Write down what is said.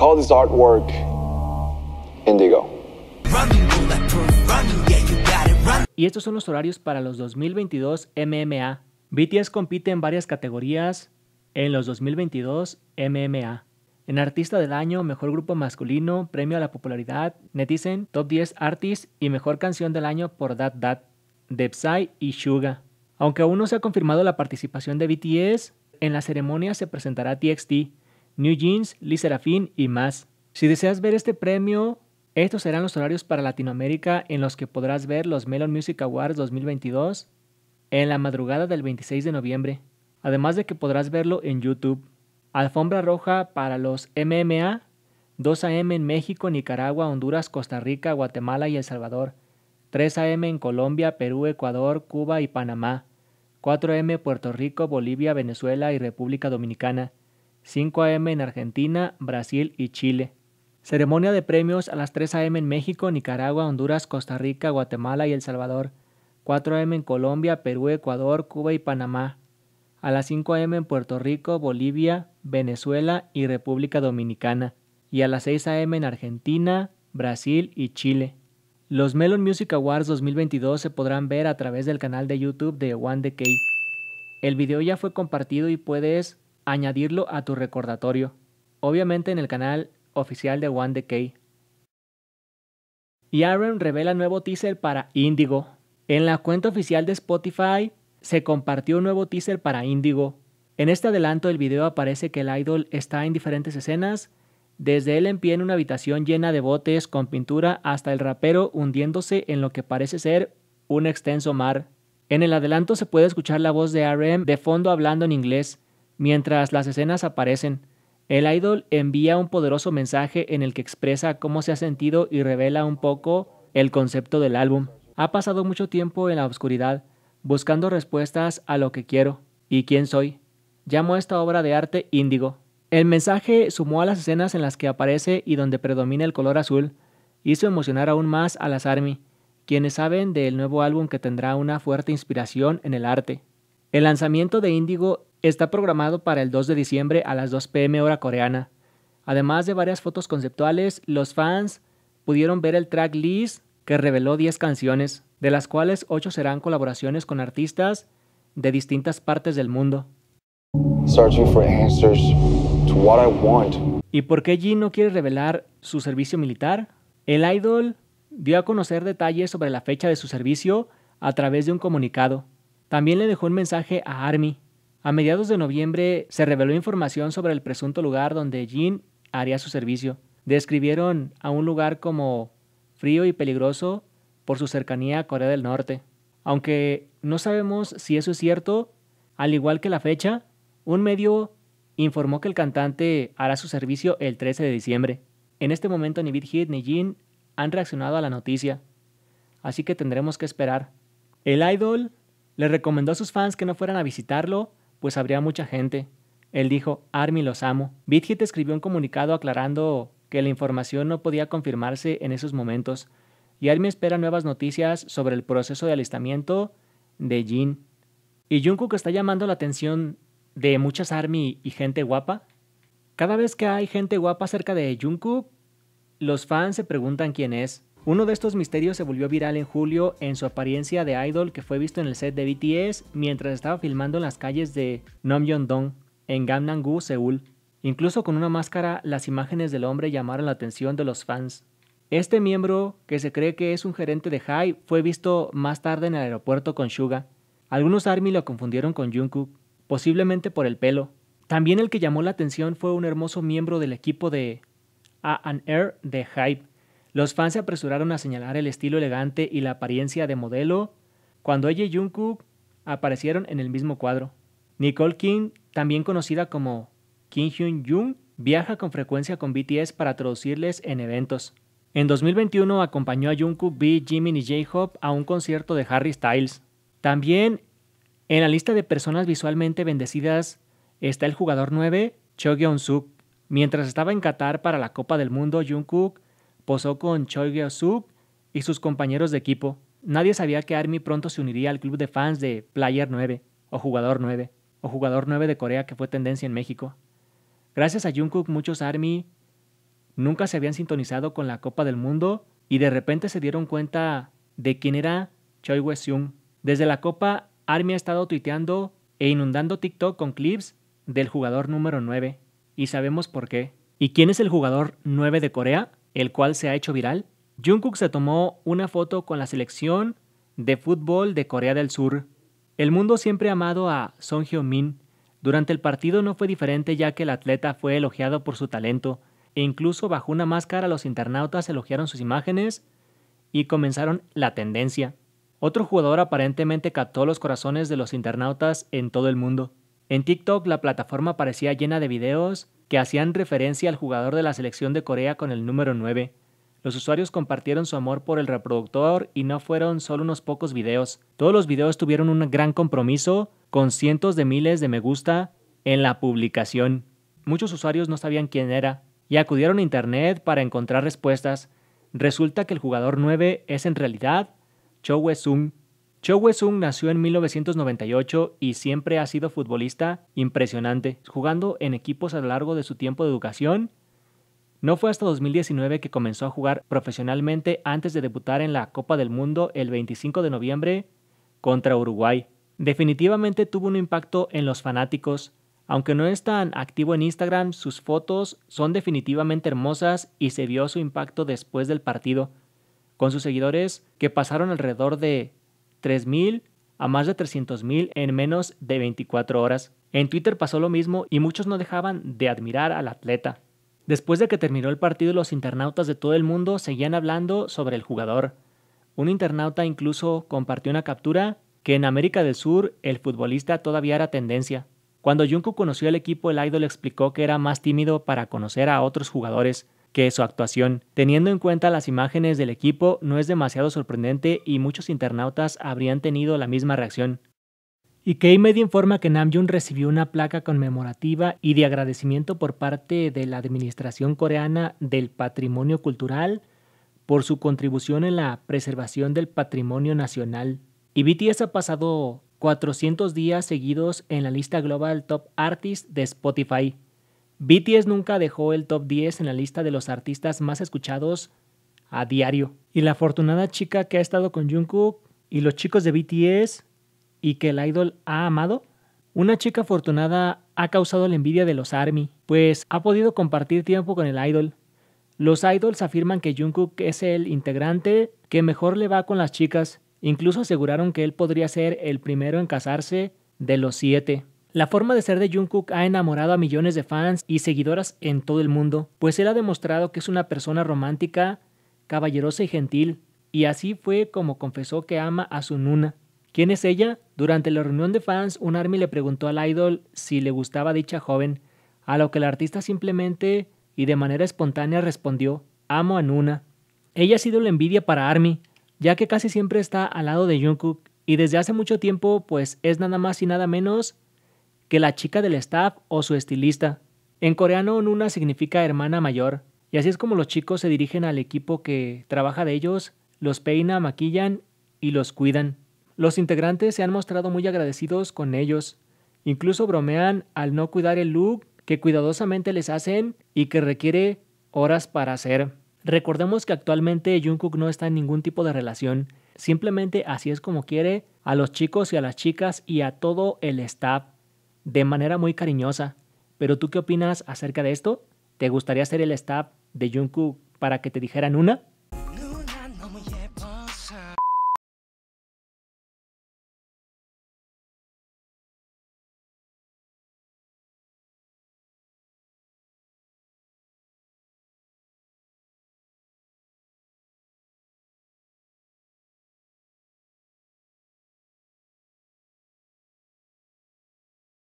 call this artwork Indigo. Y estos son los horarios para los 2022 MMA. BTS compite en varias categorías en los 2022 MMA. En Artista del Año, Mejor Grupo Masculino, Premio a la Popularidad, Netizen, Top 10 Artists y Mejor Canción del Año por Dat Dat, Depsai y Suga. Aunque aún no se ha confirmado la participación de BTS, en la ceremonia se presentará TXT, New Jeans, Lee Serafín y más. Si deseas ver este premio, estos serán los horarios para Latinoamérica en los que podrás ver los Melon Music Awards 2022 en la madrugada del 26 de noviembre, además de que podrás verlo en YouTube. Alfombra roja para los MMA, 2 AM en México, Nicaragua, Honduras, Costa Rica, Guatemala y El Salvador, 3 AM en Colombia, Perú, Ecuador, Cuba y Panamá, 4 AM Puerto Rico, Bolivia, Venezuela y República Dominicana, 5 a.m. en Argentina, Brasil y Chile. Ceremonia de premios a las 3 a.m. en México, Nicaragua, Honduras, Costa Rica, Guatemala y El Salvador. 4 a.m. en Colombia, Perú, Ecuador, Cuba y Panamá. A las 5 a.m. en Puerto Rico, Bolivia, Venezuela y República Dominicana. Y a las 6 a.m. en Argentina, Brasil y Chile. Los Melon Music Awards 2022 se podrán ver a través del canal de YouTube de One Decay. El video ya fue compartido y puedes añadirlo a tu recordatorio, obviamente en el canal oficial de One Decay. Y Aaron revela nuevo teaser para Indigo. En la cuenta oficial de Spotify se compartió un nuevo teaser para Indigo. En este adelanto del video aparece que el idol está en diferentes escenas, desde él en pie en una habitación llena de botes con pintura hasta el rapero hundiéndose en lo que parece ser un extenso mar. En el adelanto se puede escuchar la voz de Aaron de fondo hablando en inglés, Mientras las escenas aparecen, el idol envía un poderoso mensaje en el que expresa cómo se ha sentido y revela un poco el concepto del álbum. Ha pasado mucho tiempo en la oscuridad, buscando respuestas a lo que quiero y quién soy. Llamo a esta obra de arte Índigo. El mensaje sumó a las escenas en las que aparece y donde predomina el color azul, hizo emocionar aún más a las ARMY, quienes saben del nuevo álbum que tendrá una fuerte inspiración en el arte. El lanzamiento de Índigo Está programado para el 2 de diciembre a las 2 pm hora coreana. Además de varias fotos conceptuales, los fans pudieron ver el track list que reveló 10 canciones, de las cuales 8 serán colaboraciones con artistas de distintas partes del mundo. ¿Y por qué Jin no quiere revelar su servicio militar? El idol dio a conocer detalles sobre la fecha de su servicio a través de un comunicado. También le dejó un mensaje a Army, a mediados de noviembre se reveló información sobre el presunto lugar donde Jin haría su servicio. Describieron a un lugar como frío y peligroso por su cercanía a Corea del Norte. Aunque no sabemos si eso es cierto, al igual que la fecha, un medio informó que el cantante hará su servicio el 13 de diciembre. En este momento ni Big ni Jin han reaccionado a la noticia, así que tendremos que esperar. El idol le recomendó a sus fans que no fueran a visitarlo pues habría mucha gente. Él dijo, Army los amo. BitHit escribió un comunicado aclarando que la información no podía confirmarse en esos momentos, y Army espera nuevas noticias sobre el proceso de alistamiento de Jin. Y Jungkook está llamando la atención de muchas Army y gente guapa. Cada vez que hay gente guapa cerca de Jungkook, los fans se preguntan quién es. Uno de estos misterios se volvió viral en julio en su apariencia de idol que fue visto en el set de BTS mientras estaba filmando en las calles de yong dong en gangnam gu Seúl. Incluso con una máscara, las imágenes del hombre llamaron la atención de los fans. Este miembro, que se cree que es un gerente de HYBE, fue visto más tarde en el aeropuerto con Suga. Algunos ARMY lo confundieron con Jungkook, posiblemente por el pelo. También el que llamó la atención fue un hermoso miembro del equipo de A&R de HYBE, los fans se apresuraron a señalar el estilo elegante y la apariencia de modelo cuando ella y Jungkook aparecieron en el mismo cuadro. Nicole King, también conocida como Kim Hyun Jung, viaja con frecuencia con BTS para traducirles en eventos. En 2021 acompañó a Jungkook, B, Jimin y J-Hope a un concierto de Harry Styles. También en la lista de personas visualmente bendecidas está el jugador 9 Cho Geon-suk. Mientras estaba en Qatar para la Copa del Mundo, Jungkook posó con Choi Gyeo-suk y sus compañeros de equipo. Nadie sabía que Army pronto se uniría al club de fans de Player 9 o Jugador 9 o Jugador 9 de Corea que fue tendencia en México. Gracias a Jungkook muchos Army nunca se habían sintonizado con la Copa del Mundo y de repente se dieron cuenta de quién era Choi woo Desde la Copa Army ha estado tuiteando e inundando TikTok con clips del jugador número 9 y sabemos por qué. ¿Y quién es el jugador 9 de Corea? el cual se ha hecho viral, Jungkook se tomó una foto con la selección de fútbol de Corea del Sur. El mundo siempre ha amado a Son Hyo-min. Durante el partido no fue diferente ya que el atleta fue elogiado por su talento e incluso bajo una máscara los internautas elogiaron sus imágenes y comenzaron la tendencia. Otro jugador aparentemente captó los corazones de los internautas en todo el mundo. En TikTok la plataforma parecía llena de videos que hacían referencia al jugador de la selección de Corea con el número 9. Los usuarios compartieron su amor por el reproductor y no fueron solo unos pocos videos. Todos los videos tuvieron un gran compromiso, con cientos de miles de me gusta en la publicación. Muchos usuarios no sabían quién era y acudieron a Internet para encontrar respuestas. Resulta que el jugador 9 es en realidad Cho Sung. Cho Wesung nació en 1998 y siempre ha sido futbolista impresionante, jugando en equipos a lo largo de su tiempo de educación. No fue hasta 2019 que comenzó a jugar profesionalmente antes de debutar en la Copa del Mundo el 25 de noviembre contra Uruguay. Definitivamente tuvo un impacto en los fanáticos. Aunque no es tan activo en Instagram, sus fotos son definitivamente hermosas y se vio su impacto después del partido, con sus seguidores que pasaron alrededor de 3.000 a más de 300.000 en menos de 24 horas. En Twitter pasó lo mismo y muchos no dejaban de admirar al atleta. Después de que terminó el partido, los internautas de todo el mundo seguían hablando sobre el jugador. Un internauta incluso compartió una captura que en América del Sur el futbolista todavía era tendencia. Cuando Junko conoció al equipo, el idol explicó que era más tímido para conocer a otros jugadores, que su actuación, teniendo en cuenta las imágenes del equipo, no es demasiado sorprendente y muchos internautas habrían tenido la misma reacción. Y k Media informa que Namjoon recibió una placa conmemorativa y de agradecimiento por parte de la Administración Coreana del Patrimonio Cultural por su contribución en la preservación del patrimonio nacional. Y BTS ha pasado 400 días seguidos en la lista global Top Artist de Spotify. BTS nunca dejó el top 10 en la lista de los artistas más escuchados a diario. Y la afortunada chica que ha estado con Jungkook y los chicos de BTS y que el idol ha amado, una chica afortunada ha causado la envidia de los ARMY, pues ha podido compartir tiempo con el idol. Los idols afirman que Jungkook es el integrante que mejor le va con las chicas, incluso aseguraron que él podría ser el primero en casarse de los siete. La forma de ser de Jungkook ha enamorado a millones de fans y seguidoras en todo el mundo, pues él ha demostrado que es una persona romántica, caballerosa y gentil, y así fue como confesó que ama a su Nuna. ¿Quién es ella? Durante la reunión de fans, un Army le preguntó al idol si le gustaba dicha joven, a lo que el artista simplemente y de manera espontánea respondió, amo a Nuna. Ella ha sido la envidia para Army, ya que casi siempre está al lado de Jungkook, y desde hace mucho tiempo pues es nada más y nada menos que la chica del staff o su estilista. En coreano, Nuna significa hermana mayor, y así es como los chicos se dirigen al equipo que trabaja de ellos, los peina, maquillan y los cuidan. Los integrantes se han mostrado muy agradecidos con ellos. Incluso bromean al no cuidar el look que cuidadosamente les hacen y que requiere horas para hacer. Recordemos que actualmente Jungkook no está en ningún tipo de relación, simplemente así es como quiere a los chicos y a las chicas y a todo el staff de manera muy cariñosa. Pero tú qué opinas acerca de esto? ¿Te gustaría ser el staff de Jungkook para que te dijeran una?